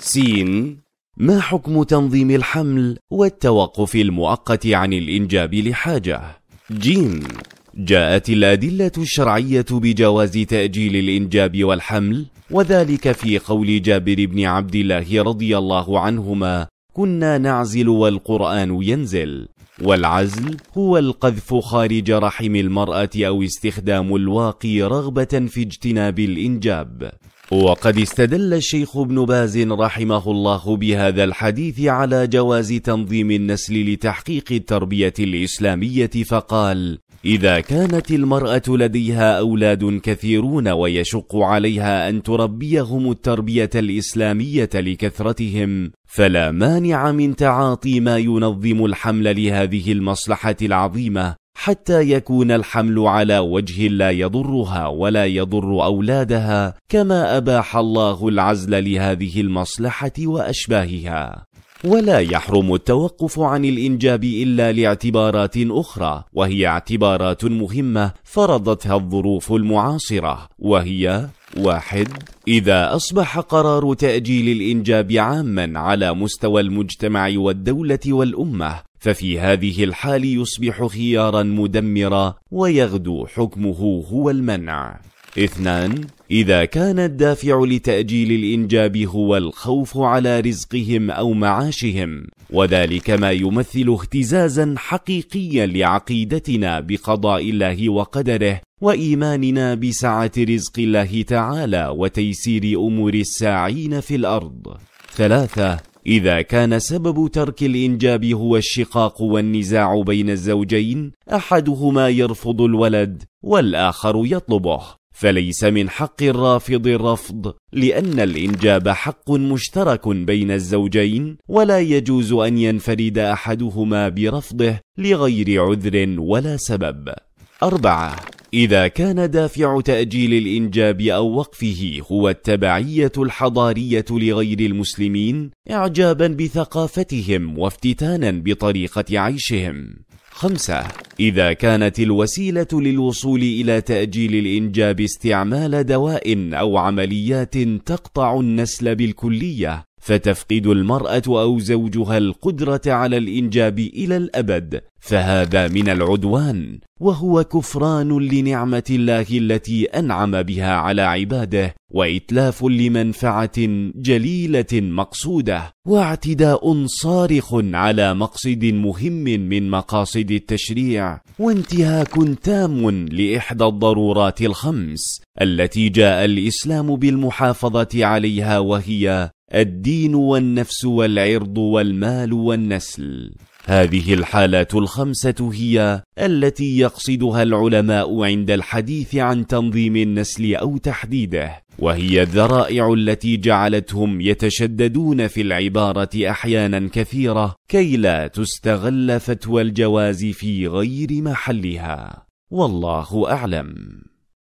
سين ما حكم تنظيم الحمل والتوقف المؤقت عن الإنجاب لحاجة؟ جيم جاءت الأدلة الشرعية بجواز تأجيل الإنجاب والحمل وذلك في قول جابر بن عبد الله رضي الله عنهما كنا نعزل والقرآن ينزل والعزل هو القذف خارج رحم المرأة أو استخدام الواقي رغبة في اجتناب الإنجاب وقد استدل الشيخ ابن باز رحمه الله بهذا الحديث على جواز تنظيم النسل لتحقيق التربية الإسلامية فقال: إذا كانت المرأة لديها أولاد كثيرون ويشق عليها أن تربيهم التربية الإسلامية لكثرتهم، فلا مانع من تعاطي ما ينظم الحمل لهذه المصلحة العظيمة، حتى يكون الحمل على وجه لا يضرها ولا يضر أولادها كما أباح الله العزل لهذه المصلحة وأشباهها ولا يحرم التوقف عن الإنجاب إلا لاعتبارات أخرى وهي اعتبارات مهمة فرضتها الظروف المعاصرة وهي واحد إذا أصبح قرار تأجيل الإنجاب عاما على مستوى المجتمع والدولة والأمة ففي هذه الحال يصبح خيارا مدمرا ويغدو حكمه هو المنع اثنان إذا كان الدافع لتأجيل الإنجاب هو الخوف على رزقهم أو معاشهم وذلك ما يمثل اهتزازا حقيقيا لعقيدتنا بقضاء الله وقدره وإيماننا بسعة رزق الله تعالى وتيسير أمور الساعين في الأرض ثلاثة إذا كان سبب ترك الإنجاب هو الشقاق والنزاع بين الزوجين أحدهما يرفض الولد والآخر يطلبه فليس من حق الرافض الرفض لأن الإنجاب حق مشترك بين الزوجين ولا يجوز أن ينفرد أحدهما برفضه لغير عذر ولا سبب أربعة إذا كان دافع تأجيل الإنجاب أو وقفه هو التبعية الحضارية لغير المسلمين إعجابا بثقافتهم وافتتانا بطريقة عيشهم. خمسة إذا كانت الوسيلة للوصول إلى تأجيل الإنجاب استعمال دواء أو عمليات تقطع النسل بالكلية فتفقد المرأة أو زوجها القدرة على الإنجاب إلى الأبد، فهذا من العدوان، وهو كفران لنعمة الله التي أنعم بها على عباده، وإتلاف لمنفعة جليلة مقصودة، واعتداء صارخ على مقصد مهم من مقاصد التشريع، وانتهاك تام لإحدى الضرورات الخمس، التي جاء الإسلام بالمحافظة عليها وهي الدين والنفس والعرض والمال والنسل هذه الحالات الخمسة هي التي يقصدها العلماء عند الحديث عن تنظيم النسل أو تحديده، وهي الذرائع التي جعلتهم يتشددون في العبارة أحيانا كثيرة كي لا تستغل فتوى الجواز في غير محلها، والله أعلم.